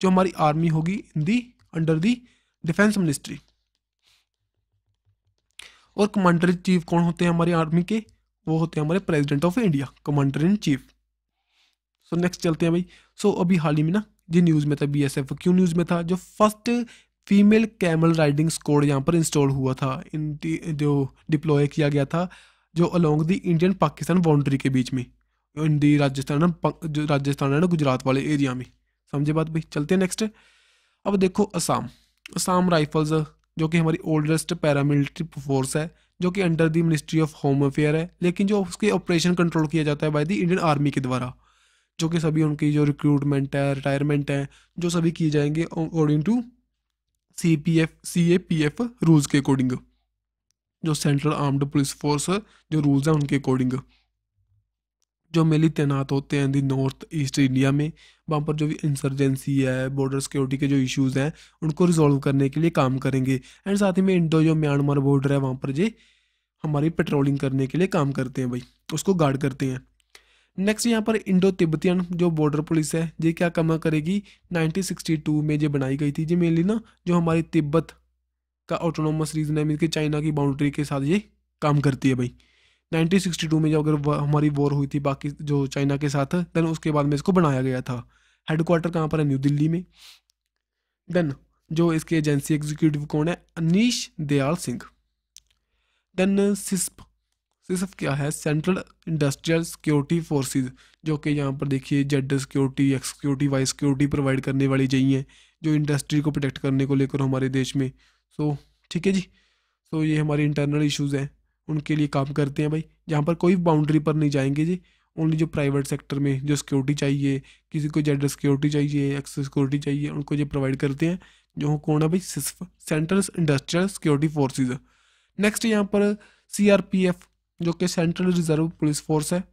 जो हमारी आर्मी होगी in the under the defence ministry और कमांडर इन चीफ कौन होते हैं हमारी आर्मी के वो होते हैं हमारे president of India commander in chief so next चलते हैं भाई सो so, अभी हाल ही में ना जी न्यूज़ में था बीएसएफ क्यों न्यूज़ में था जो first female camel riding squad यहाँ पर इंस्टॉल हुआ था इन जो डिप्लॉय किया गया था जो along the Indian Pakistan boundary के बीच में इन दी राजस्थान राजस्थान है गुजरात वाले एरिया में समझे बात भाई चलते हैं नेक्स्ट अब देखो असम असम राइफल्स जो कि हमारी ओल्डेस्ट पैरामिलिट्री फोर्स है जो कि under the ministry of home affair है लेकिन जो उसके ऑपरेशन कंट्रोल किया जाता है बाई द इंडियन आर्मी के द्वारा जो कि सभी उनकी जो रिक्रूटमेंट है रिटायरमेंट है जो सभी किए जाएंगे according to C P F C A P F rules के अकॉर्डिंग जो सेंट्रल आर्म्ड पुलिस फोर्स जो रूल्स हैं उनके अकॉर्डिंग जो मेली तैनात होते हैं दी नॉर्थ ईस्ट इंडिया में वहाँ पर जो भी इंसर्जेंसी है बॉर्डर सिक्योरिटी के जो इश्यूज़ हैं उनको रिजॉल्व करने के लिए काम करेंगे एंड साथ ही में इंडो जो म्यांमार बॉर्डर है वहाँ पर जे हमारी पेट्रोलिंग करने के लिए काम करते हैं भाई उसको गार्ड करते हैं नेक्स्ट यहाँ पर इंडो तिब्बतियन जो बॉर्डर पुलिस है ये क्या कमा करेगी 1962 में ये बनाई गई थी ये मेनली ना जो हमारी तिब्बत का ऑटोनोमस रीजन है मीन कि चाइना की बाउंड्री के साथ ये काम करती है भाई 1962 में जो अगर हमारी वॉर हुई थी बाकी जो चाइना के साथ देन उसके बाद में इसको बनाया गया था हेडक्वार्टर कहाँ पर है न्यू दिल्ली में देन जो इसके एजेंसी एग्जीक्यूटिव कौन है अनिश दयाल सिंह देन सिस्प सिर्फ सब क्या है सेंट्रल इंडस्ट्रियल सिक्योरिटी फोर्सेस जो कि यहाँ पर देखिए Z security X security Y security provide करने वाली चाहिए जो इंडस्ट्री को प्रोटेक्ट करने को लेकर हमारे देश में सो so, ठीक है जी सो so, ये हमारे इंटरनल इशूज़ हैं उनके लिए काम करते हैं भाई यहाँ पर कोई बाउंड्री पर नहीं जाएंगे जी ओनली जो प्राइवेट सेक्टर में जो सिक्योरिटी चाहिए किसी को जेड सिक्योरिटी चाहिए एक्स सिक्योरिटी चाहिए उनको ये प्रोवाइड करते हैं जो कौन है भाई central industrial security forces next यहाँ पर सी आर पी एफ जो कि सेंट्रल रिजर्व पुलिस फोर्स है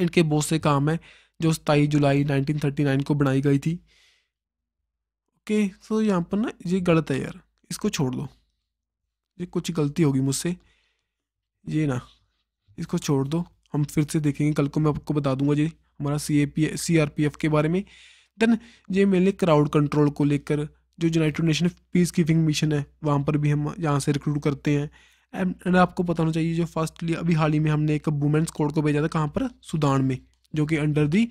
इनके बहुत से काम है जो सताईस जुलाई 1939 को बनाई गई थी ओके सो तो यहाँ पर ना ये गलत है यार इसको छोड़ दो ये कुछ गलती होगी मुझसे ये ना इसको छोड़ दो हम फिर से देखेंगे कल को मैं आपको बता दूंगा जी हमारा C A P C R P F के बारे में देन ये मेरे क्राउड कंट्रोल को लेकर जो United Nation peace keeping mission है वहाँ पर भी हम यहाँ से रिक्रूट करते हैं एंड आपको पता होना चाहिए जो फर्स्टली अभी हाल ही में हमने एक वुमेंस कोड को भेजा था कहाँ पर सुदान में जो कि under the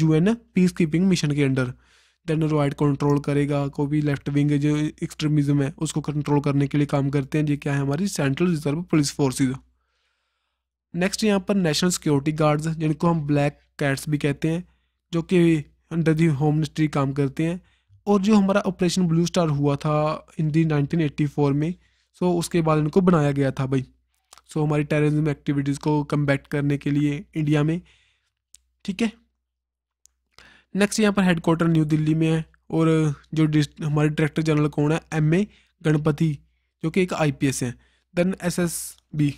U N peace keeping mission के अंडर रॉयड कंट्रोल करेगा कोई भी लेफ्ट विंग जो एक्सट्रीमिज्म है उसको कंट्रोल करने के लिए काम करते हैं ये क्या है हमारी central reserve police forces next यहाँ पर नेशनल सिक्योरिटी गार्ड्स जिनको हम ब्लैक कैट्स भी कहते हैं जो कि अंडर दी होम मिनिस्ट्री काम करते हैं और जो हमारा ऑपरेशन ब्लू स्टार हुआ था इन दी फोर में सो उसके बाद इनको बनाया गया था भाई सो हमारी टेररिज्म एक्टिविटीज़ को कम्बैक्ट करने के लिए इंडिया में ठीक है नेक्स्ट यहाँ पर हेडकोार्टर न्यू दिल्ली में है और जो हमारे डायरेक्टर जनरल कौन है एम ए गणपति जो कि एक आई पी एस है then S S B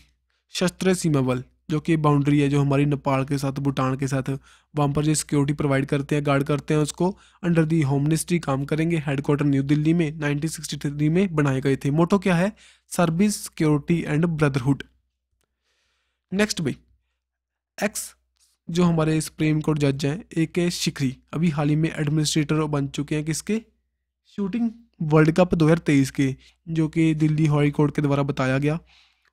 Shastra Seema बल जो कि बाउंड्री है जो हमारी नेपाल के साथ भूटान के साथ वहाँ पर जो सिक्योरिटी प्रोवाइड करते हैं गार्ड करते हैं उसको अंडर दी होम मिनिस्ट्री काम करेंगे हेडक्वार्टर न्यू दिल्ली में 1963 में बनाए गए थे मोटो क्या है service security and brotherhood next भाई एक्स जो हमारे सुप्रीम कोर्ट जज हैं ए के शिखरी अभी हाल ही में एडमिनिस्ट्रेटर बन चुके हैं किसके शूटिंग वर्ल्ड कप 2023 के जो कि दिल्ली हाई कोर्ट के द्वारा बताया गया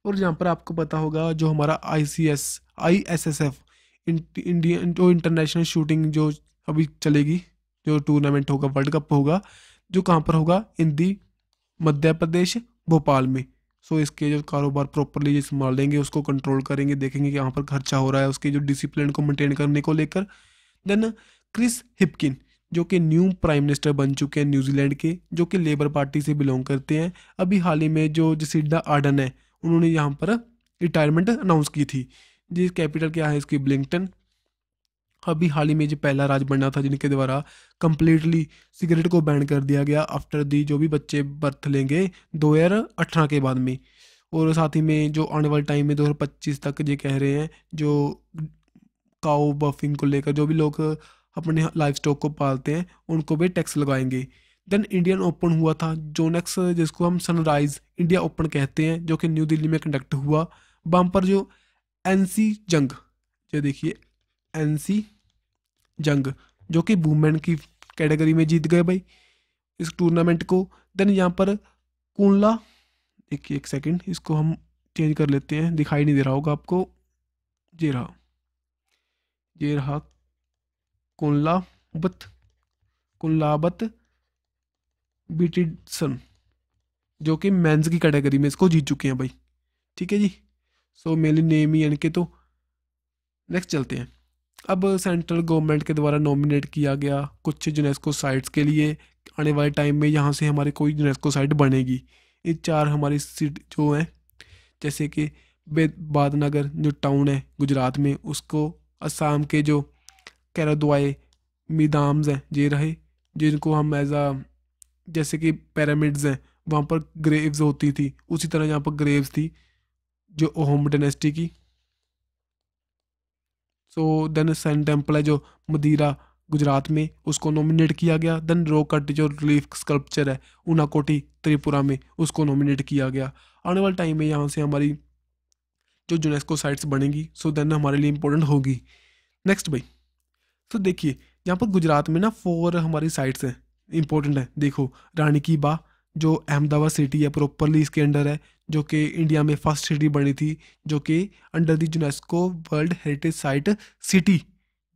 और यहाँ पर आपको पता होगा जो हमारा I C S I S S F Indian जो इंटरनेशनल शूटिंग जो अभी चलेगी जो टूर्नामेंट होगा वर्ल्ड कप होगा जो कहाँ पर होगा इन दी मध्य प्रदेश भोपाल में सो इसके जो कारोबार प्रॉपरली संभाल लेंगे उसको कंट्रोल करेंगे देखेंगे कि यहाँ पर खर्चा हो रहा है उसके जो डिसिप्लिन को मेंटेन करने को लेकर देन क्रिस हिपकिन जो कि न्यू प्राइम मिनिस्टर बन चुके हैं न्यूजीलैंड के जो कि लेबर पार्टी से बिलोंग करते हैं अभी हाल ही में जो जसिडा आर्डन है उन्होंने यहाँ पर रिटायरमेंट अनाउंस की थी जिस कैपिटल क्या है इसकी ब्लिंगटन अभी हाल ही में जो पहला राज बनना था जिनके द्वारा कम्प्लीटली सिगरेट को बैन कर दिया गया आफ्टर दी जो भी बच्चे बर्थ लेंगे दो हज़ार अठारह के बाद में और साथ ही में जो आने वाले टाइम में दो हज़ार पच्चीस तक ये कह रहे हैं जो काओ बफिंग को लेकर जो भी लोग अपने लाइफ स्टॉक को पालते हैं उनको भी टैक्स लगाएंगे देन इंडियन ओपन हुआ था जोनेक्स जिसको हम सनराइज इंडिया ओपन कहते हैं जो कि न्यू दिल्ली में कंडक्ट हुआ वहाँ पर जो एन जंग ये देखिए एन जंग जो कि वूमेन की कैटेगरी में जीत गए भाई इस टूर्नामेंट को देन यहाँ पर कुंडला देखिए एक सेकंड इसको हम चेंज कर लेते हैं दिखाई नहीं दे रहा होगा आपको ये रहा ये रहा कुंडला बत कुंडलाबत बीटिडसन जो कि मेंस की कैटेगरी में इसको जीत चुके हैं भाई ठीक है जी सो मेनली नेम ही के तो नेक्स्ट चलते हैं अब सेंट्रल गवर्नमेंट के द्वारा नॉमिनेट किया गया कुछ यूनेस्को साइट्स के लिए आने वाले टाइम में यहाँ से हमारे कोई यूनेस्को साइट बनेगी ये चार हमारी सिट जो हैं जैसे कि नगर जो टाउन है गुजरात में उसको असम के जो कैरदवाए मीदाम्स हैं ये रहे जिनको हम एज आ जैसे कि पैरामिड्स हैं वहाँ पर ग्रेव्स होती थी उसी तरह यहाँ पर ग्रेव्स थी जो ओहम डेनेस्टी की सो देन सन टेम्पल है जो मदीरा गुजरात में उसको नॉमिनेट किया गया देन रोकट जो रिलीफ स्कल्पचर है ऊनाकोटी त्रिपुरा में उसको नॉमिनेट किया गया आने वाले टाइम में यहाँ से हमारी जो यूनेस्को साइट्स बनेगी सो देन हमारे लिए इम्पोर्टेंट होगी नेक्स्ट भाई सो देखिए यहाँ पर गुजरात में ना फोर हमारी साइट्स हैं इंपॉर्टेंट है देखो रानी की बा जो अहमदाबाद सिटी है प्रॉपरली इसके अंडर है जो कि इंडिया में फर्स्ट सिटी बनी थी जो कि under the UNESCO world heritage site city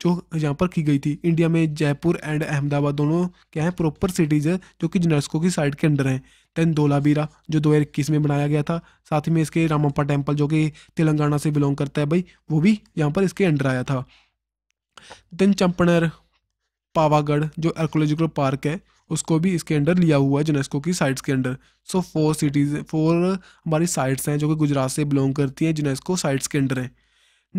जो यहाँ पर की गई थी इंडिया में जयपुर एंड अहमदाबाद दोनों क्या है प्रॉपर सिटीज़ है जो कि यूनेस्को की साइट के अंडर हैं दैन धोलाबीरा जो दो में बनाया गया था साथ ही में इसके रामप्पा टेम्पल जो कि तेलंगाना से बिलोंग करता है भाई वो भी यहाँ पर इसके अंडर आया था देन चंपनर पावागढ़ जो आर्कोलॉजिकल पार्क है उसको भी इसके अंडर लिया हुआ है यूनेस्को की साइट्स के under so four cities four हमारी साइट्स हैं जो कि गुजरात से बिलोंग करती हैं यूनेस्को साइट्स के अंडर हैं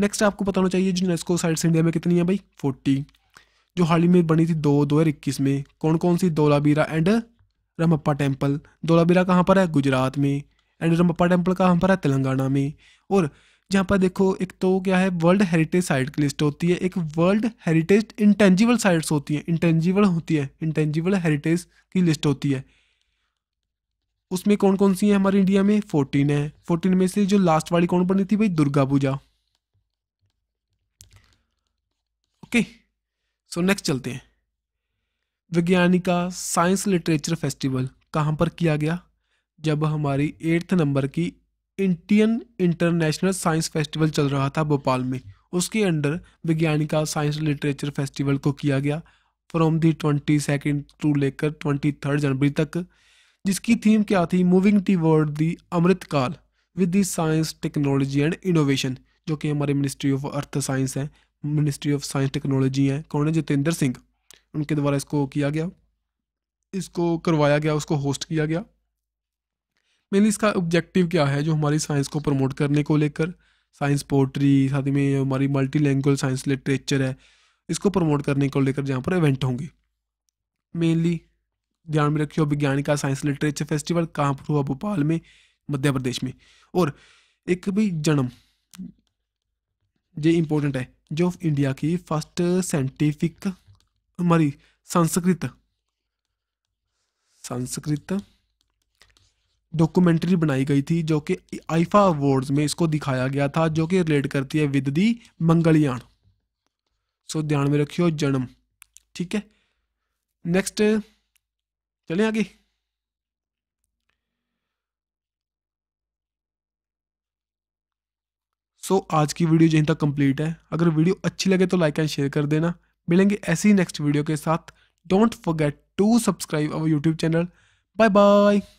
नेक्स्ट आपको पता होना चाहिए यूनेस्को साइट्स इंडिया में कितनी है भाई फोर्टी जो हाल ही में बनी थी दो दो हज़ार इक्कीस में कौन कौन सी दोलाबीरा एंड रमप्पा टेम्पल दोलाबीरा कहाँ पर है गुजरात में एंड रमप्पा टेम्पल कहाँ पर है तेलंगाना में और जहाँ पर देखो एक तो क्या है वर्ल्ड हेरिटेज साइट की लिस्ट होती है एक वर्ल्ड हेरिटेज इंटेंजिबल साइट्स होती है इंटेंजिबल होती है इंटेंजिबल हेरिटेज की लिस्ट होती है उसमें कौन कौन सी है हमारे इंडिया में फोर्टीन है फोर्टीन में से जो लास्ट वाली कौन बनी थी भाई Durga Puja okay so next चलते हैं वैज्ञानिका साइंस लिटरेचर फेस्टिवल कहाँ पर किया गया जब हमारी एट्थ नंबर की इंडियन इंटरनेशनल साइंस फेस्टिवल चल रहा था भोपाल में उसके under Vigyanika science literature festival को किया गया from the twenty second to लेकर ट्वेंटी थर्ड जनवरी तक जिसकी थीम क्या थी moving towards the Amrit Kaal with the science technology and innovation जो कि हमारे मिनिस्ट्री ऑफ अर्थ साइंस है मिनिस्ट्री ऑफ साइंस टेक्नोलॉजी है कौन है जितेंद्र सिंह उनके द्वारा इसको किया गया इसको करवाया गया उसको होस्ट किया गया मेनली इसका ऑब्जेक्टिव क्या है जो हमारी साइंस को प्रमोट करने को लेकर साइंस पोट्री साथ में हमारी मल्टी लैंग्वेज साइंस लिटरेचर है इसको प्रमोट करने को लेकर जहाँ पर इवेंट होंगे मेनली ध्यान में रखियो विज्ञान का साइंस लिटरेचर फेस्टिवल कहाँ पर हुआ भोपाल में मध्य प्रदेश में और एक भी जन्म ये इम्पोर्टेंट है जो इंडिया की फर्स्ट साइंटिफिक हमारी संस्कृत संस्कृत डॉक्यूमेंट्री बनाई गई थी जो कि आइफा अवार्ड्स में इसको दिखाया गया था जो कि रिलेट करती है विद दी मंगलयान सो ध्यान में रखियो जन्म ठीक है नेक्स्ट चले आगे सो so, आज की वीडियो यहीं तक कंप्लीट है अगर वीडियो अच्छी लगे तो लाइक एंड शेयर कर देना मिलेंगे ऐसी नेक्स्ट वीडियो के साथ don't forget to subscribe our YouTube channel bye bye